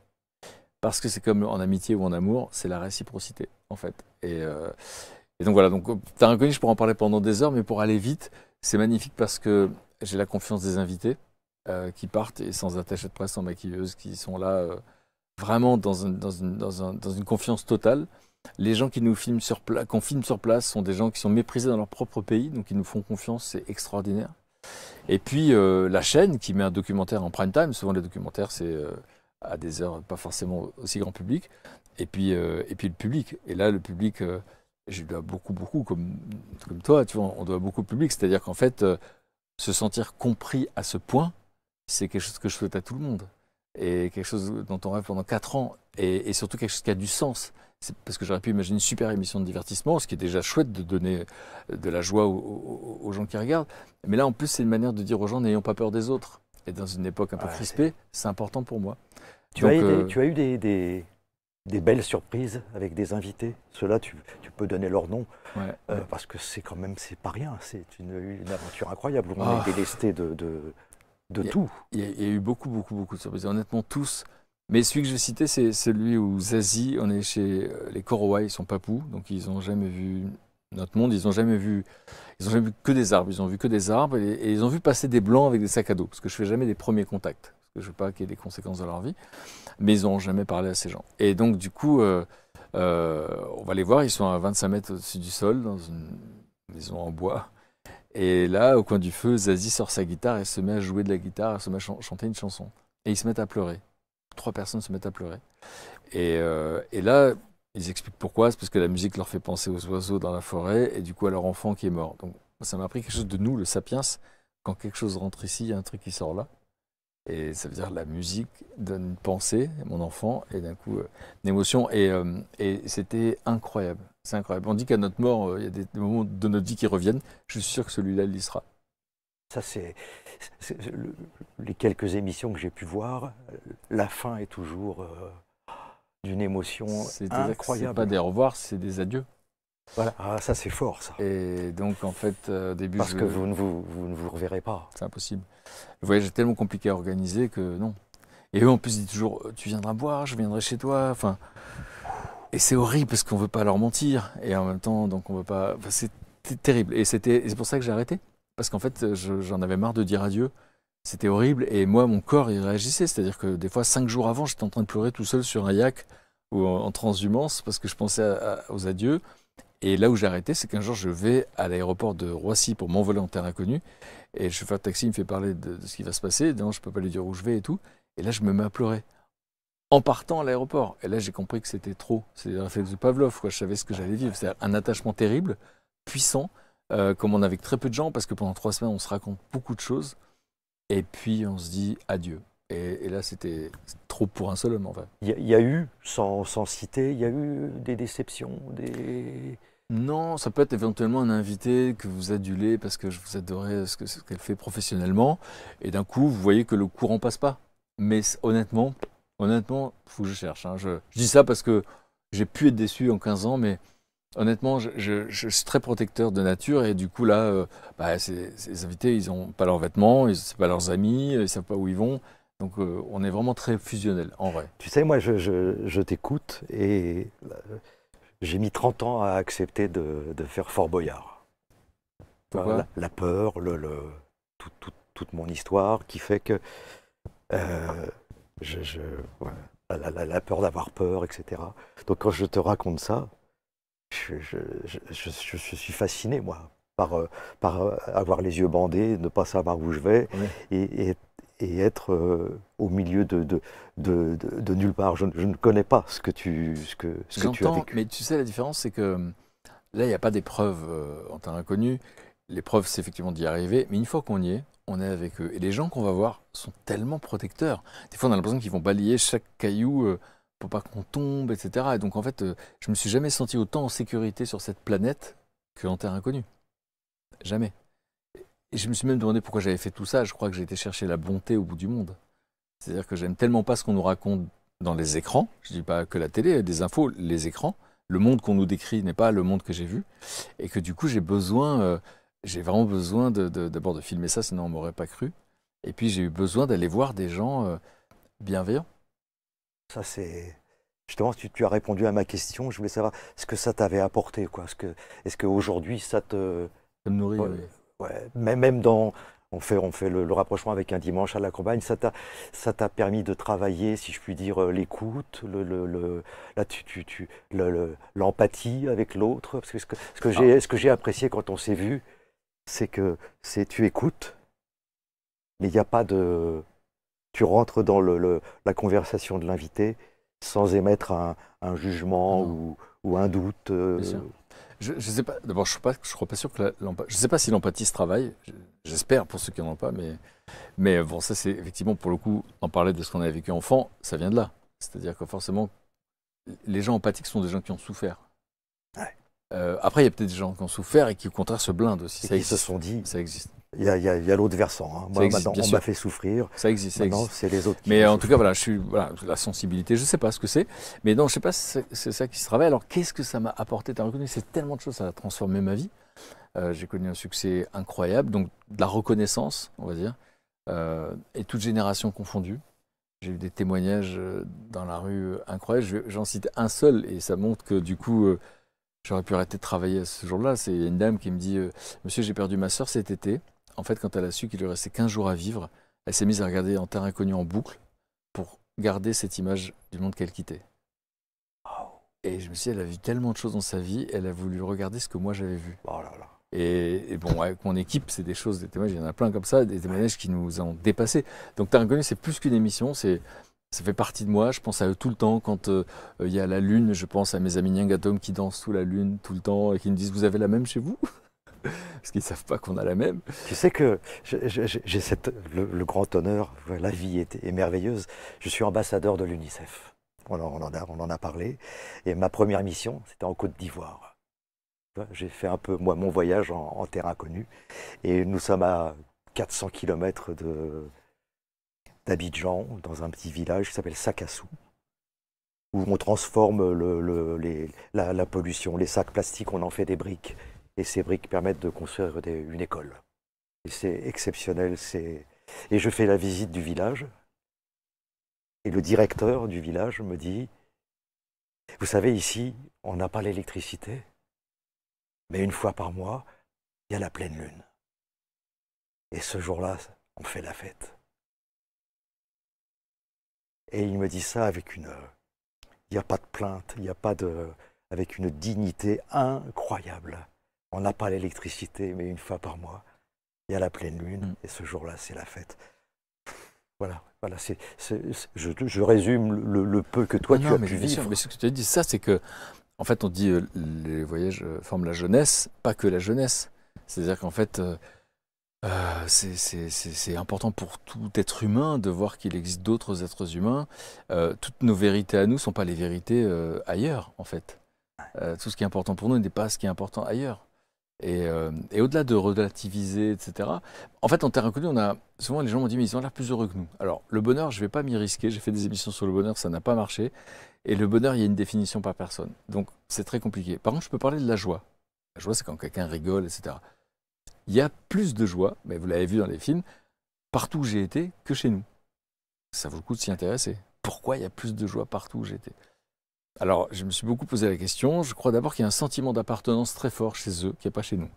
Parce que c'est comme en amitié ou en amour, c'est la réciprocité, en fait. Et, euh, donc voilà, donc Terre Inconnue, je pourrais en parler pendant des heures, mais pour aller vite, c'est magnifique parce que j'ai la confiance des invités euh, qui partent et sans attaché de presse, sans maquilleuse, qui sont là euh, vraiment dans, une, confiance totale. Les gens qui nous filment sur place, qu'on filme sur place, sont des gens qui sont méprisés dans leur propre pays, donc ils nous font confiance, c'est extraordinaire. Et puis euh, la chaîne qui met un documentaire en prime time, souvent les documentaires c'est à des heures pas forcément aussi grand public, et puis, et puis le public. Et là le public je dois beaucoup, beaucoup, comme, comme toi, tu vois, on doit beaucoup au public. C'est-à-dire qu'en fait, euh, se sentir compris à ce point, c'est quelque chose que je souhaite à tout le monde. Et quelque chose dont on rêve pendant 4 ans. Et, surtout quelque chose qui a du sens. C'est parce que j'aurais pu imaginer une super émission de divertissement, ce qui est déjà chouette de donner euh, de la joie aux, gens qui regardent. Mais là, en plus, c'est une manière de dire aux gens n'ayons pas peur des autres. Et dans une époque un peu crispée, c'est important pour moi. Tu, as, euh, tu as eu des des belles surprises avec des invités. Ceux-là, tu, peux donner leur nom euh, parce que c'est quand même c'est pas rien. C'est une, aventure incroyable. On ah. est délesté de, tout. Il y, a, eu beaucoup, beaucoup, beaucoup de surprises. Honnêtement, tous. Mais celui que je citais, c'est celui où Zazie, on est chez euh, les Korowai, ils sont papous, donc ils n'ont jamais vu notre monde, ils n'ont jamais vu, ils ont vu que des arbres, ils ont vu que des arbres et, et, ils ont vu passer des blancs avec des sacs à dos, parce que je fais jamais des premiers contacts je je veux pas qu'il y ait des conséquences dans leur vie. Mais ils n'ont jamais parlé à ces gens. Et donc, du coup, euh, euh, on va les voir, ils sont à 25 mètres au-dessus du sol, dans une maison en bois. Et là, au coin du feu, Zazie sort sa guitare et se met à jouer de la guitare, elle se met à chanter une chanson. Et ils se mettent à pleurer. Trois personnes se mettent à pleurer. Et, euh, et là, ils expliquent pourquoi. C'est parce que la musique leur fait penser aux oiseaux dans la forêt et du coup à leur enfant qui est mort. Donc ça m'a appris quelque chose de nous, le sapiens. Quand quelque chose rentre ici, il y a un truc qui sort là. Et ça veut dire la musique donne une pensée mon enfant et d'un coup euh, une émotion. Euh, et, c'était incroyable. C'est incroyable. On dit qu'à notre mort, euh, il y a des, moments de notre vie qui reviennent. Je suis sûr que celui-là, il y sera. Ça, c'est. les quelques émissions que j'ai pu voir, la fin est toujours d'une émotion incroyable. Ce pas des au revoir, c'est des adieux. Voilà. Ah, ça c'est fort ça. Et donc en fait, euh, au début. Parce que vous ne vous, vous ne vous reverrez pas. C'est impossible. Le voyage est tellement compliqué à organiser que non. Et eux en plus ils disent toujours euh, Tu viendras boire, je viendrai chez toi. Enfin. Et c'est horrible parce qu'on ne veut pas leur mentir. Et en même temps, donc on veut pas. c'est terrible. Et c'est pour ça que j'ai arrêté. Parce qu'en fait, j'en avais marre de dire adieu. C'était horrible. Et moi, mon corps, il réagissait. C'est-à-dire que des fois, cinq jours avant, j'étais en train de pleurer tout seul sur un yak ou en, transhumance parce que je pensais aux adieux. Et là où j'ai arrêté, c'est qu'un jour, je vais à l'aéroport de Roissy pour m'envoler en terre inconnue. Et le chauffeur de taxi me fait parler de, ce qui va se passer. Non, je ne peux pas lui dire où je vais et tout. Et là, je me mets à pleurer en partant à l'aéroport. Et là, j'ai compris que c'était trop. C'est le réflexe de Pavlov. Je savais ce que j'allais vivre. C'est un attachement terrible, puissant, euh, comme on a avec très peu de gens, parce que pendant trois semaines, on se raconte beaucoup de choses. Et puis, on se dit adieu. Et, là, c'était trop pour un seul homme, en fait. Il y, a eu, sans, sans citer, il y a eu des déceptions, des... Non, ça peut être éventuellement un invité que vous adulez parce que vous adorez ce qu'elle ce fait professionnellement, et d'un coup, vous voyez que le courant passe pas. Mais honnêtement, honnêtement, faut que je cherche. Hein. Je, dis ça parce que j'ai pu être déçu en 15 ans, mais honnêtement, je, suis très protecteur de nature, et du coup, là, euh, bah, ces, invités, ils n'ont pas leurs vêtements, ils ne sont pas leurs amis, ils ne savent pas où ils vont. Donc euh, on est vraiment très fusionnel, en vrai. Tu sais, moi, je, t'écoute et euh, j'ai mis 30 ans à accepter de, faire Fort Boyard. la, peur, le, tout, toute mon histoire qui fait que euh, je, la, peur d'avoir peur, etc. Donc quand je te raconte ça, je, suis fasciné, moi, par, par avoir les yeux bandés, ne pas savoir où je vais, et, et, et être euh, au milieu de de, nulle part. Je, ne connais pas ce que tu, ce que, as vécu. Mais tu sais, la différence, c'est que là, il n'y a pas d'épreuve euh, en terrain inconnu. L'épreuve, c'est effectivement d'y arriver. Mais une fois qu'on y est, on est avec eux. Et les gens qu'on va voir sont tellement protecteurs. Des fois, on a l'impression qu'ils vont balayer chaque caillou. Euh, pour pas qu'on tombe, etc. Et donc en fait, je ne me suis jamais senti autant en sécurité sur cette planète qu'en terre inconnue. Jamais. Et je me suis même demandé pourquoi j'avais fait tout ça. Je crois que j'ai été chercher la bonté au bout du monde. C'est-à-dire que j'aime tellement pas ce qu'on nous raconte dans les écrans. Je ne dis pas que la télé, des infos, les écrans. Le monde qu'on nous décrit n'est pas le monde que j'ai vu. Et que du coup, j'ai besoin, euh, j'ai vraiment besoin d'abord de, de, filmer ça, sinon on m'aurait pas cru. Et puis, j'ai eu besoin d'aller voir des gens euh, bienveillants. Ça, c'est. Justement, tu, as répondu à ma question. Je voulais savoir ce que ça t'avait apporté. Quoi. Est-ce, est qu'aujourd'hui, ça te. nourrit, Ouais, même dans, on fait, on fait le, rapprochement avec un dimanche à la campagne. Ça t'a permis de travailler, si je puis dire, euh, l'écoute, l'empathie le, le, avec l'autre. Parce que ce que, ah. ce que j'ai apprécié quand on s'est vu, c'est que tu écoutes, mais il n'y a pas de. Tu rentres dans la conversation de l'invité sans émettre un, jugement ah ou, un doute. Euh, je ne sais pas. D'abord, je ne pas sûr que Je sais pas si l'empathie se travaille. J'espère pour ceux qui n'en ont pas, mais bon, ça c'est effectivement pour le coup en parler de ce qu'on a vécu enfant, ça vient de là. C'est-à-dire que forcément, les gens empathiques sont des gens qui ont souffert. Euh, après, il y a peut-être des gens qui ont souffert et qui au contraire se blindent aussi. Et qui se sont dit. Ça existe. Il y a, l'autre versant. Hein. Moi, maintenant, on m'a fait souffrir. Ça existe. c'est les autres. Qui mais en tout cas, voilà, je suis, voilà, la sensibilité, je ne sais pas ce que c'est. Mais non, je ne sais pas si c'est ça qui se travaille. Alors, qu'est-ce que ça m'a apporté tu as reconnu, c'est tellement de choses, ça a transformé ma vie. Euh, j'ai connu un succès incroyable, donc de la reconnaissance, on va dire, euh, et toute génération confondue. J'ai eu des témoignages euh, dans la rue incroyables. J'en cite un seul, et ça montre que du coup, j'aurais pu arrêter de travailler ce jour-là. C'est une dame qui me dit Monsieur, j'ai perdu ma soeur cet été en fait, quand elle a su qu'il lui restait 15 jours à vivre, elle s'est mise à regarder En Terre Inconnue en boucle pour garder cette image du monde qu'elle quittait. Et je me suis dit, elle a vu tellement de choses dans sa vie, elle a voulu regarder ce que moi j'avais vu. Oh et, bon, avec mon équipe, c'est des choses, des témoignages, il y en a plein comme ça, des témoignages qui nous ont dépassés. Donc, Terre Inconnue, c'est plus qu'une émission, c'est ça fait partie de moi, je pense à eux tout le temps. Quand euh, il y a la lune, je pense à mes amis Nyangatom qui dansent sous la lune tout le temps et qui me disent Vous avez la même chez vous (laughs) parce qu'ils ne savent pas qu'on a la même. Tu sais que j'ai le, grand honneur, la vie est, merveilleuse, je suis ambassadeur de l'UNICEF. On, en, a, parlé. Et ma première mission, c'était en Côte d'Ivoire. J'ai fait un peu mon voyage en, en terre inconnue. Et nous sommes à 400 km d'Abidjan, dans un petit village qui s'appelle Sakassou où on transforme la pollution, les sacs plastiques, on en fait des briques. Et ces briques permettent de construire une école. Et c'est exceptionnel. Et je fais la visite du village. Et le directeur du village me dit, vous savez, ici, on n'a pas l'électricité, mais une fois par mois, il y a la pleine lune. Et ce jour-là, on fait la fête. Et il me dit ça avec une... Il n'y a pas de plainte, il n'y a pas de... avec une dignité incroyable. On n'a pas l'électricité, mais une fois par mois, il y a la pleine lune, mm. et ce jour-là, c'est la fête. Voilà, voilà c'est, je, résume le, peu que toi tu as pu vivre. mais ce que tu as dit, ça, c'est que, en fait, on dit euh, les voyages euh, forment la jeunesse, pas que la jeunesse. C'est-à-dire qu'en fait, euh, c'est important pour tout être humain de voir qu'il existe d'autres êtres humains. toutes nos vérités à nous ne sont pas les vérités ailleurs, en fait. tout ce qui est important pour nous n'est pas ce qui est important ailleurs. Euh, et, au-delà de relativiser, etc., en fait, en terrain connu, on a souvent les gens m'ont dit, mais ils ont l'air plus heureux que nous. Alors, le bonheur, je ne vais pas m'y risquer. J'ai fait des émissions sur le bonheur, ça n'a pas marché. Et le bonheur, il y a une définition par personne. Donc, c'est très compliqué. Par contre, je peux parler de la joie. La joie, c'est quand quelqu'un rigole, etc. Il y a plus de joie, mais vous l'avez vu dans les films, partout où j'ai été que chez nous. Ça vaut le coup de s'y intéresser. Pourquoi il y a plus de joie partout où j'ai été alors, je me suis beaucoup posé la question. Je crois d'abord qu'il y a un sentiment d'appartenance très fort chez eux, qui n'est pas chez nous.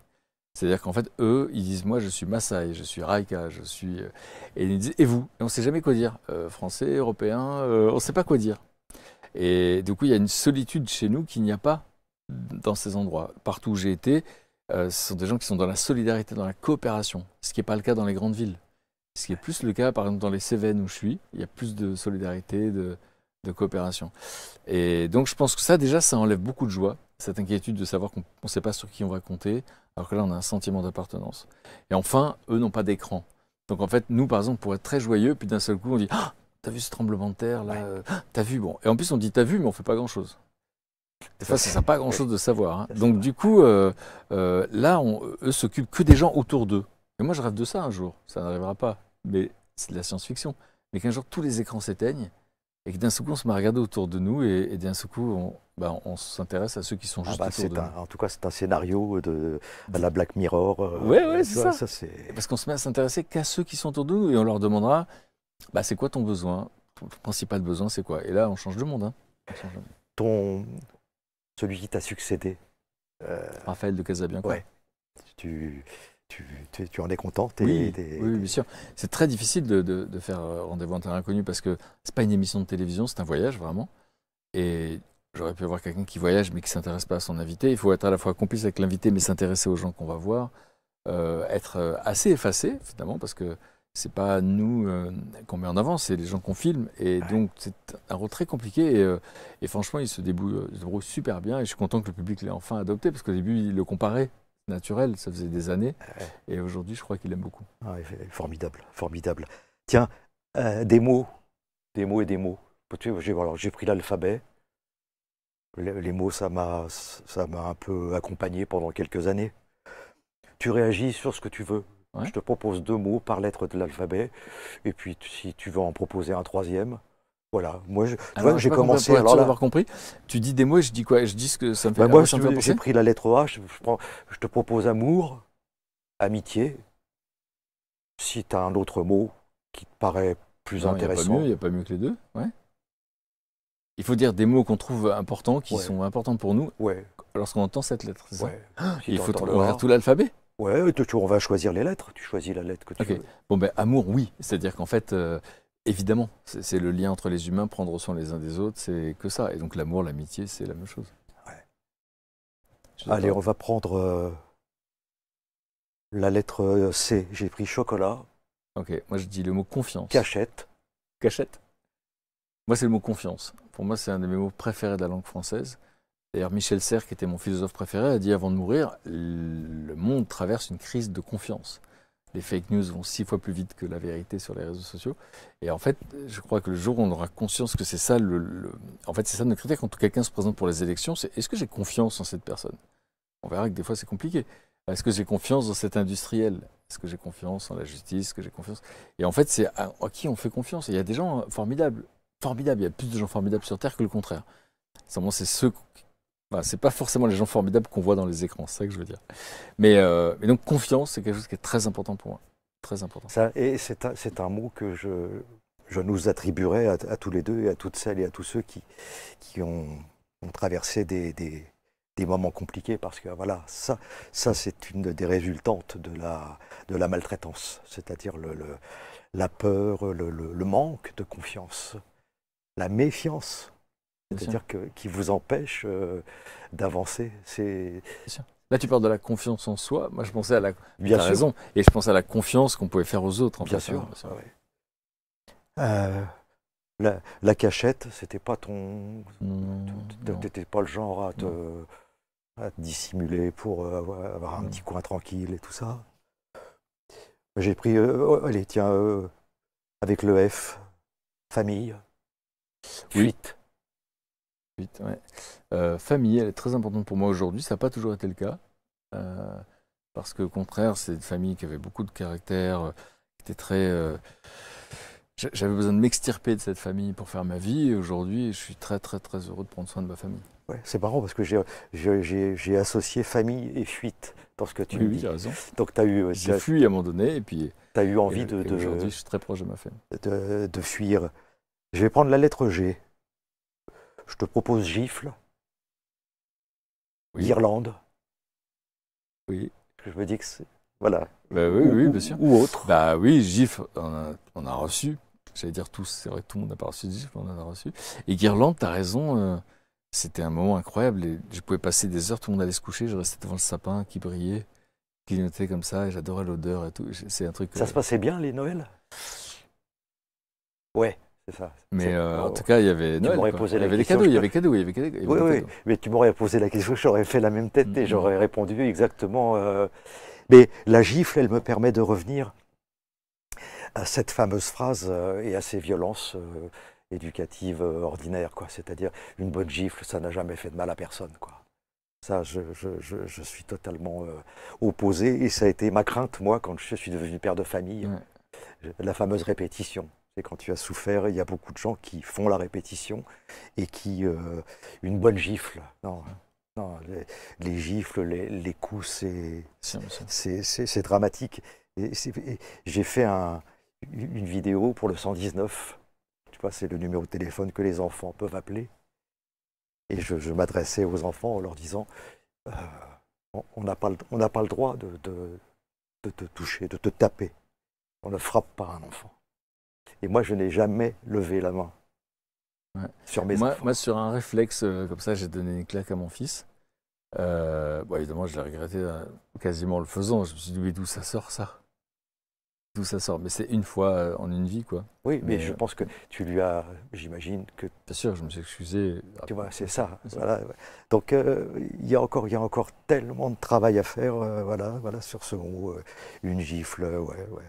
C'est-à-dire qu'en fait, eux, ils disent Moi, je suis Maasai, je suis Raïka, je suis. Euh, et ils disent Et vous Et on ne sait jamais quoi dire. Euh, français, européen, euh, on ne sait pas quoi dire. Et du coup, il y a une solitude chez nous qu'il n'y a pas dans ces endroits. Partout où j'ai été, ce sont des gens qui sont dans la solidarité, dans la coopération, ce qui n'est pas le cas dans les grandes villes. Ce qui est plus le cas, par exemple, dans les Cévennes où je suis, il y a plus de solidarité, de, de coopération. Et donc je pense que ça déjà, ça enlève beaucoup de joie, cette inquiétude de savoir qu'on ne sait pas sur qui on va compter, alors que là on a un sentiment d'appartenance. Et enfin, eux n'ont pas d'écran. Donc en fait, nous par exemple, pour être très joyeux, puis d'un seul coup on dit ah, T'as vu ce tremblement de terre là euh, T'as vu bon. Et en plus on dit T'as vu, mais on fait pas grand chose. Des fois, ça sert pas grand chose de savoir. Hein. Donc du coup, euh, euh, là, on, eux s'occupent que des gens autour d'eux. Et moi, je rêve de ça un jour. Ça n'arrivera pas, mais c'est de la science-fiction. Mais qu'un jour tous les écrans s'éteignent et d'un seul coup, on se met à regarder autour de nous et, d'un seul coup, bah, on, s'intéresse à ceux qui sont ah juste bah, autour de nous. En tout cas, c'est un scénario de, la Black Mirror. Oui, euh, oui, c'est ça. Parce qu'on se met à s'intéresser qu'à ceux qui sont autour de nous et on leur demandera bah, c'est quoi ton besoin Ton principal besoin, c'est quoi Et là, on change de hein. monde. Ton... Celui qui t'a succédé. Euh, Raphaël de Casabian. Ouais. Tu tu, en es content oui, bien sûr. C'est très difficile de, faire euh, rendez-vous en terrain inconnu parce que c'est pas une émission de télévision, c'est un voyage vraiment. Et j'aurais pu avoir quelqu'un qui voyage mais qui s'intéresse pas à son invité. Il faut être à la fois complice avec l'invité mais s'intéresser aux gens qu'on va voir, euh, être euh, assez effacé finalement parce que c'est pas nous qu'on met en avant, c'est les gens qu'on filme. Et donc, c'est un rôle très compliqué. Et, et franchement, il se débrouille, super bien. Et je suis content que le public l'ait enfin adopté, parce qu'au début, il le comparait naturel, ça faisait des années. Ah et aujourd'hui, je crois qu'il aime beaucoup. Ah formidable, formidable. Tiens, euh, des mots, des mots et des mots. J'ai pris l'alphabet. Les, mots, ça m'a un peu accompagné pendant quelques années. Tu réagis sur ce que tu veux. Je te propose deux mots par lettre de l'alphabet. Et puis, si tu veux en proposer un troisième, voilà, moi je, j'ai commencé à compris. Tu dis des mots et je dis quoi Je dis ce que ça me fait. Bah, moi, j'ai pris la lettre A. Je, te propose amour, amitié. Si tu as un autre mot qui te paraît plus intéressant, il n'y a, pas mieux que les deux. Ouais. Il faut dire des mots qu'on trouve importants, qui sont importants pour nous, ouais. lorsqu'on entend cette lettre. Ça ah, il faut ouvrir tout l'alphabet. Ouais, on va choisir les lettres. Tu choisis la lettre que tu veux. Bon ben amour, oui. C'est-à-dire qu'en fait. Euh, Évidemment, c'est le lien entre les humains, prendre soin les uns des autres, c'est que ça. Et donc l'amour, l'amitié, c'est la même chose. Allez, on va prendre euh, la lettre euh, C. J'ai pris chocolat. Ok, moi je dis le mot confiance. Cachette. Cachette Moi c'est le mot confiance. Pour moi c'est un de mes mots préférés de la langue française. D'ailleurs, Michel Serres, qui était mon philosophe préféré, a dit avant de mourir, le monde traverse une crise de confiance les fake news vont six fois plus vite que la vérité sur les réseaux sociaux. Et en fait, je crois que le jour où on aura conscience que c'est ça le, En fait, c'est ça notre critère quand quelqu'un se présente pour les élections, c'est est-ce que j'ai confiance en cette personne On verra que des fois c'est compliqué. Est-ce que j'ai confiance dans cet industriel est-ce que j'ai confiance en la justice Est-ce que j'ai confiance Et en fait, c'est à, qui on fait confiance. il y a des gens formidables. Formidables. Il y a plus de gens formidables sur Terre que le contraire. Simplement, c'est ceux ce c'est pas forcément les gens formidables qu'on voit dans les écrans, c'est ça que je veux dire. Mais euh, donc confiance, c'est quelque chose qui est très important pour moi. Très important. Ça, et c'est un, mot que je, je nous attribuerais à, tous les deux et à toutes celles et à tous ceux qui, qui ont, traversé des, des, des, moments compliqués parce que voilà, ça, ça c'est une des résultantes de la, de la maltraitance, c'est-à-dire le, le, la peur, le, le, manque de confiance, la méfiance c'est-à-dire qui vous empêche euh, d'avancer. C'est Là, tu parles de la confiance en soi. Moi, je pensais à la. Bien raison. Et je pensais à la confiance qu'on pouvait faire aux autres. bien sûr. Hein, ah euh, la, cachette, c'était pas ton. T'étais pas le genre à te, dissimuler pour euh, avoir un petit coin tranquille et tout ça. J'ai pris. Oh, allez, tiens, avec le F, famille, 8 Ouais. Euh, famille, elle est très importante pour moi aujourd'hui. Ça n'a pas toujours été le cas. Euh, parce que, au contraire, c'est une famille qui avait beaucoup de caractère, euh, qui était très. J'avais besoin de m'extirper de cette famille pour faire ma vie. Et aujourd'hui, je suis très, très, très heureux de prendre soin de ma famille. c'est marrant parce que j'ai associé famille et fuite dans ce que tu dis. Oui, Donc, tu as eu. J'ai fui à un moment donné et puis. Tu as eu envie de. aujourd'hui, je suis très proche de ma famille. de fuir. Je vais prendre la lettre G. Je te propose Gifle, l'Irlande. Oui. Je me dis que c'est. Voilà. Bah oui, oui, bien sûr. Ou autre. Bah oui, gifle on a, reçu. J'allais dire tous, c'est vrai, tout le monde n'a pas reçu Gifle, on en a reçu. Et Guirlande, as raison, euh, c'était un moment incroyable. je pouvais passer des heures, tout le monde allait se coucher, je restais devant le sapin qui brillait, qui clignotait comme ça, et j'adorais l'odeur et tout. C'est un truc. Ça se euh, passait bien les Noëls Ouais. Mais euh, en oh. tout cas, il y avait. Noël, des cadeaux, il y avait cadeaux, cadeaux. Oui, oui. Mais tu m'aurais posé la question, j'aurais fait la même tête et mm-hmm. j'aurais répondu exactement. Euh, mais la gifle, elle me permet de revenir à cette fameuse phrase euh, et à ces violences éducatives ordinaires, quoi. C'est-à-dire, une bonne gifle, ça n'a jamais fait de mal à personne, quoi. Ça, je, suis totalement opposé et ça a été ma crainte, moi, quand je suis devenu père de famille. La fameuse répétition quand tu as souffert, il y a beaucoup de gens qui font la répétition et qui. Euh, une bonne gifle. Non, les, gifles, les, coups, c'est dramatique. J'ai fait une vidéo pour le 119. Tu vois, c'est le numéro de téléphone que les enfants peuvent appeler. Et je, m'adressais aux enfants en leur disant euh, on n'a pas, le droit de te toucher, de te taper. On ne frappe pas un enfant. Et moi, je n'ai jamais levé la main sur mes moi, Moi, sur un réflexe euh, comme ça, j'ai donné une claque à mon fils. Euh, évidemment, je l'ai regretté euh, quasiment le faisant. Je me suis dit, mais d'où ça sort ça D'où ça sort Mais c'est une fois en une vie, quoi. Oui, mais, je pense que tu lui as, j'imagine que. Bien sûr, je me suis excusé. Tu vois, c'est ça. Voilà. Donc, il y a encore, il y a encore tellement de travail à faire, voilà, voilà, sur ce mot, une gifle, ouais, ouais.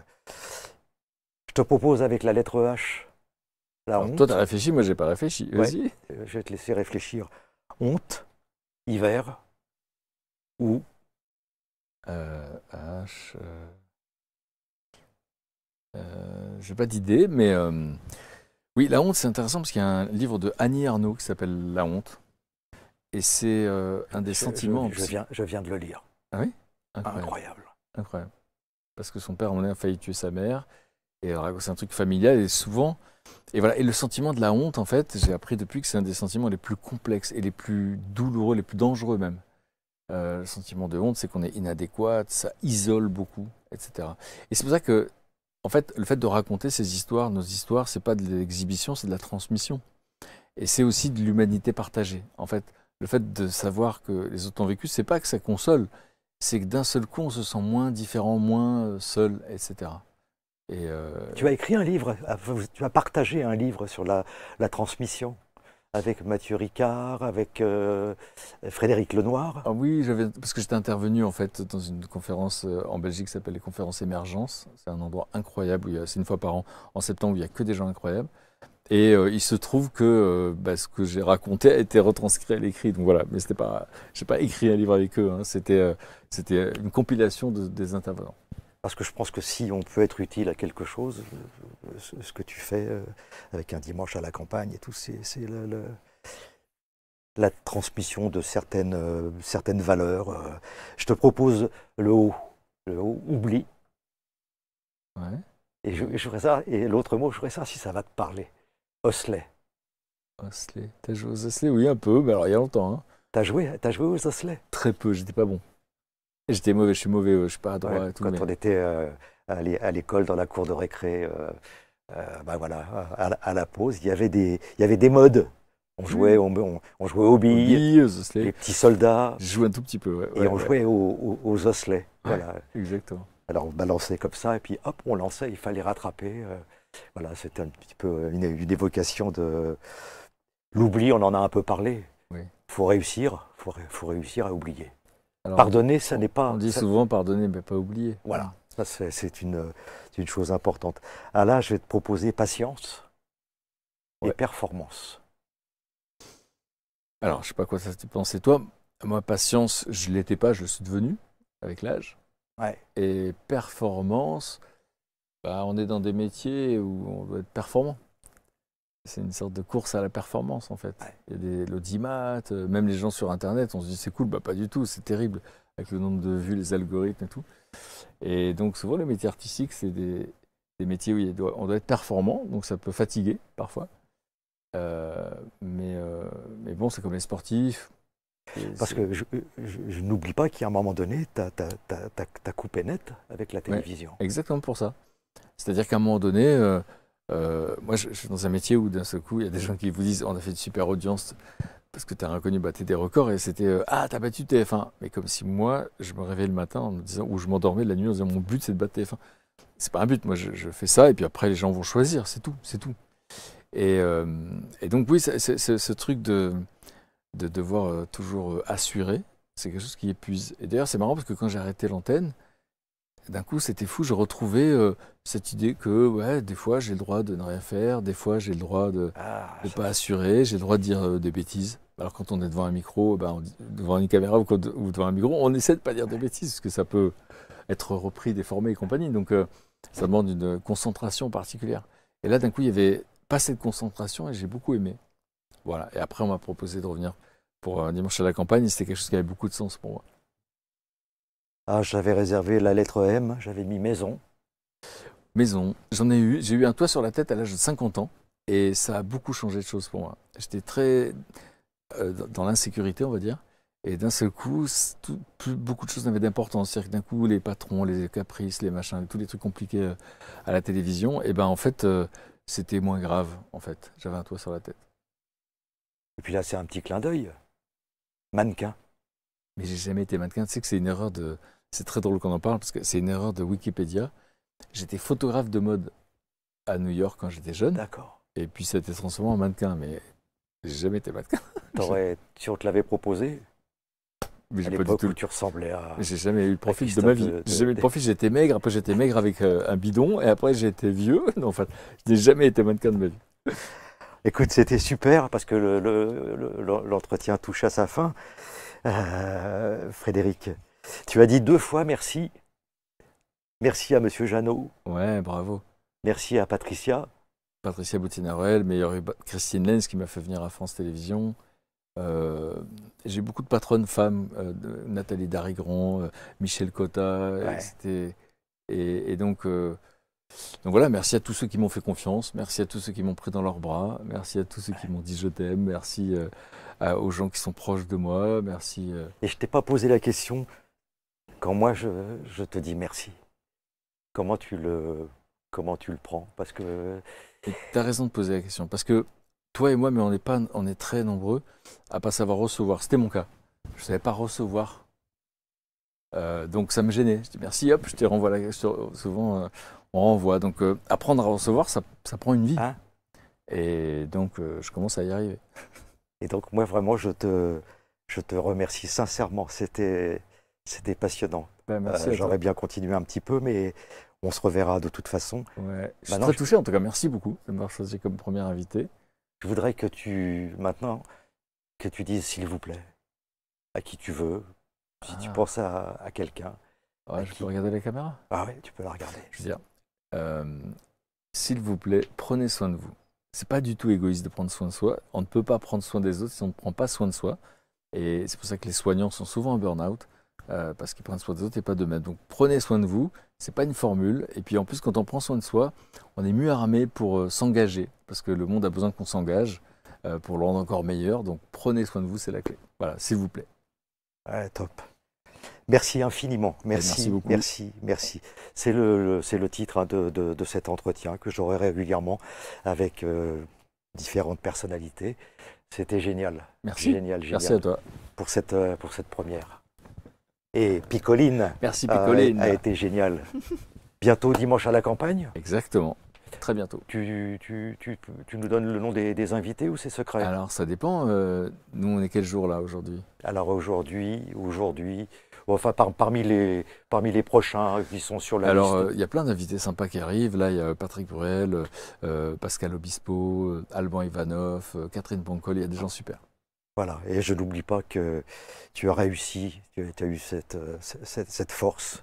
Je te propose avec la lettre H. La honte. Toi, t'as réfléchi, moi, j'ai pas réfléchi. Vas-y. Euh, je vais te laisser réfléchir. Honte, hiver ou euh, H. Euh, euh, j'ai pas d'idée, mais oui, la honte, c'est intéressant parce qu'il y a un livre de Annie Arnaud qui s'appelle La honte, et c'est un des sentiments. Je, viens, de le lire. Ah oui. Incroyable. Incroyable. Incroyable. Parce que son père en a failli tuer sa mère. Et euh, c'est un truc familial et souvent. Et voilà. Et le sentiment de la honte, en fait, j'ai appris depuis que c'est un des sentiments les plus complexes et les plus douloureux, les plus dangereux même. Euh, le sentiment de honte, c'est qu'on est inadéquat, ça isole beaucoup, etc. Et c'est pour ça que, en fait, le fait de raconter ces histoires, nos histoires, c'est pas de l'exhibition, c'est de la transmission. Et c'est aussi de l'humanité partagée. En fait, le fait de savoir que les autres ont vécu, c'est pas que ça console, c'est que d'un seul coup, on se sent moins différent, moins euh, seul, etc. Euh, tu as écrit un livre, tu as partagé un livre sur la, transmission avec Mathieu Ricard, avec euh, Frédéric Lenoir. Ah oui, parce que j'étais intervenu en fait dans une conférence euh, en Belgique qui s'appelle les conférences Émergence. C'est un endroit incroyable, c'est une fois par an, en septembre, où il n'y a que des gens incroyables. Et il se trouve que bah, ce que j'ai raconté a été retranscrit à l'écrit. Donc voilà, mais c'était pas, pas écrit un livre avec eux. Hein. C'était, c'était une compilation des intervenants. Parce que je pense que si on peut être utile à quelque chose, euh, ce que tu fais euh, avec un dimanche à la campagne et tout, c'est la transmission de certaines, euh, certaines valeurs. je te propose le haut, le haut oubli. Ouais. Et je, ça, et l'autre mot, je ferai ça si ça va te parler. Osley. Osselet. T'as joué aux osselets Oui, un peu, mais alors il y a longtemps. Hein. T'as joué, joué aux osselets Très peu, j'étais pas bon. J'étais mauvais, je suis mauvais, je suis pas à Quand on était euh, à l'école, dans la cour de récré, euh, euh ben voilà, à, la pause, il y avait des, il y avait des modes. On jouait, mmh. on, on, jouait aux billes, aux les petits soldats. Je jouais un tout petit peu, ouais, Et on jouait aux, aux, osselets. Voilà. Exactement. Alors on balançait comme ça, et puis hop, on lançait, il fallait rattraper. Euh, voilà, c'était un petit peu une, évocation de l'oubli, on en a un peu parlé. Il faut réussir, faut réussir à oublier pardonner, ça n'est pas. On dit souvent pardonner, mais pas oublier. Voilà, c'est une, chose importante. Ah là, je vais te proposer patience et performance. Alors, je ne sais pas quoi ça te pensé toi. Moi, patience, je ne l'étais pas, je suis devenu avec l'âge. Et performance, bah, on est dans des métiers où on doit être performant. C'est une sorte de course à la performance en fait. Il y a des l'audimat, euh, même les gens sur Internet, on se dit c'est cool, bah pas du tout, c'est terrible avec le nombre de vues, les algorithmes et tout. Et donc souvent les métiers artistiques, c'est des, métiers où on doit être performant, donc ça peut fatiguer parfois. Euh, mais, euh, mais bon, c'est comme les sportifs. Parce que je, n'oublie pas qu'à un moment donné, tu as, coupé net avec la télévision. exactement pour ça. C'est-à-dire qu'à un moment donné euh, moi, je, suis dans un métier où d'un seul coup, il y a des gens qui vous disent on a fait une super audience parce que tu as reconnu battait des records et c'était ah ah t'as battu TF1. Mais comme si moi, je me réveillais le matin en me disant ou je m'endormais la nuit en disant mon but c'est de battre TF1. C'est pas un but. Moi, je, fais ça et puis après les gens vont choisir. C'est tout, c'est tout. Et, euh, donc oui, ce truc de, devoir toujours assurer, c'est quelque chose qui épuise. Et d'ailleurs, c'est marrant parce que quand j'ai arrêté l'antenne, d'un coup, c'était fou. Je retrouvais cette idée que ouais, des fois j'ai le droit de ne rien faire, des fois j'ai le droit de ne ah, pas assurer, j'ai le droit de dire euh, des bêtises. Alors quand on est devant un micro, eh ben, devant une caméra ou, devant un micro, on essaie de ne pas dire des bêtises parce que ça peut être repris, déformé et compagnie. Donc euh, ça demande une concentration particulière. Et là d'un coup il y avait pas cette concentration et j'ai beaucoup aimé. Voilà. Et après on m'a proposé de revenir pour un dimanche à la campagne. C'était quelque chose qui avait beaucoup de sens pour moi. Ah, j'avais réservé la lettre M, j'avais mis maison. Maison, j'en ai eu. J'ai eu un toit sur la tête à l'âge de 50 ans et ça a beaucoup changé de choses pour moi. J'étais très euh, dans l'insécurité, on va dire. Et d'un seul coup, beaucoup de choses n'avaient d'importance. C'est-à-dire d'un coup, les patrons, les caprices, les machins, tous les trucs compliqués euh, à la télévision, et eh ben en fait, euh, c'était moins grave. En fait, j'avais un toit sur la tête. Et puis là, c'est un petit clin d'œil. Mannequin. Mais j'ai jamais été mannequin. Tu sais que c'est une erreur de. C'est très drôle qu'on en parle parce que c'est une erreur de Wikipédia. J'étais photographe de mode à New York quand j'étais jeune. D'accord. Et puis ça a été transformé en mannequin, mais j'ai jamais été mannequin. (laughs) T'aurais, si on te l'avait proposé, mais à l'époque où tu ressemblais à. J'ai jamais eu le profil de ma vie. J'ai jamais eu le profil. J'étais maigre. Après, j'étais maigre avec euh, un bidon. Et après, j'étais vieux. (laughs) Non, fait, je n'ai jamais été mannequin de ma vie. (laughs) Écoute, c'était super parce que l'entretien le, touche à sa fin. Euh, Frédéric, tu as dit deux fois merci Merci à Monsieur Jeannot. Ouais, bravo. Merci à Patricia. Patricia Boutinarel, mais Christine Lenz qui m'a fait venir à France Télévisions. Euh, j'ai beaucoup de patronnes femmes, euh, Nathalie Darigron, euh, Michel Cotta, et, donc, voilà, merci à tous ceux qui m'ont fait confiance, merci à tous ceux qui m'ont pris dans leurs bras, merci à tous ceux qui m'ont dit je t'aime, merci aux gens qui sont proches de moi, merci. Et je t'ai pas posé la question quand moi je te dis merci comment tu le, comment tu le prends Parce que. Tu as raison de poser la question. Parce que toi et moi, mais on est, pas, on est très nombreux à pas savoir recevoir. C'était mon cas. Je ne savais pas recevoir. Euh, donc ça me gênait. Je dis merci, hop, je te renvoie la question. Souvent, euh, on renvoie. Donc euh, apprendre à recevoir, ça, prend une vie. Hein? et donc, je commence à y arriver. Et donc, moi, vraiment, je te, je te remercie sincèrement. C'était c'était passionnant. Ben, euh, j'aurais bien continué un petit peu, mais on se reverra de toute façon. Je suis bah très touché, en tout cas, merci beaucoup de m'avoir choisi comme premier invité. Je voudrais que tu, maintenant, que tu dises s'il vous plaît, à qui tu veux, si tu ah. penses à, quelqu'un. je peux regarder la caméra Ah oui, tu peux la regarder. Je veux dire, euh, s'il vous plaît, prenez soin de vous. C'est pas du tout égoïste de prendre soin de soi. On ne peut pas prendre soin des autres si on ne prend pas soin de soi. Et c'est pour ça que les soignants sont souvent en burn-out. Euh, parce qu'ils prennent soin des autres et pas d'eux-mêmes. Donc prenez soin de vous, ce n'est pas une formule. Et puis en plus, quand on prend soin de soi, on est mieux armé pour euh, s'engager, parce que le monde a besoin qu'on s'engage euh, pour le rendre encore meilleur. Donc prenez soin de vous, c'est la clé. Voilà, s'il vous plaît. top. Merci infiniment. Merci, merci, beaucoup. merci, merci. C'est le, le, titre hein, de, cet entretien que j'aurai régulièrement avec différentes personnalités. C'était génial. Merci. génial. Merci à toi. Pour cette, pour cette première. Et Picoline, Merci, euh, Picoline. A, été génial. Bientôt dimanche à la campagne Exactement. Très bientôt. Tu, tu, nous donnes le nom des, invités ou c'est secret Alors ça dépend. Euh, nous on est quel jour là aujourd'hui Alors aujourd'hui, aujourd'hui, enfin parmi, les, parmi les prochains qui sont sur la Alors, liste. Alors euh, il y a plein d'invités sympas qui arrivent. Là il y a Patrick Bruel, Pascal Obispo, Alban Ivanov, Catherine Boncol, il y a des gens super. Voilà, et je n'oublie pas que tu as réussi, tu as eu euh, cette, cette, force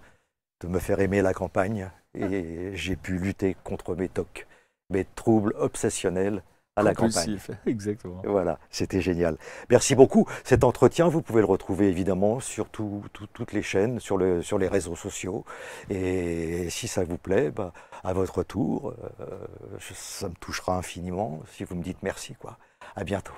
de me faire aimer la campagne et (laughs) j'ai pu lutter contre mes tocs, mes troubles obsessionnels à la campagne. (laughs) Exactement. Voilà, c'était génial. Merci beaucoup. Cet entretien, vous pouvez le retrouver évidemment sur toutes les chaînes, sur, le, sur, les réseaux sociaux. Et si ça vous plaît, bah, à votre tour, euh, ça me touchera infiniment si vous me dites merci. Quoi. À bientôt.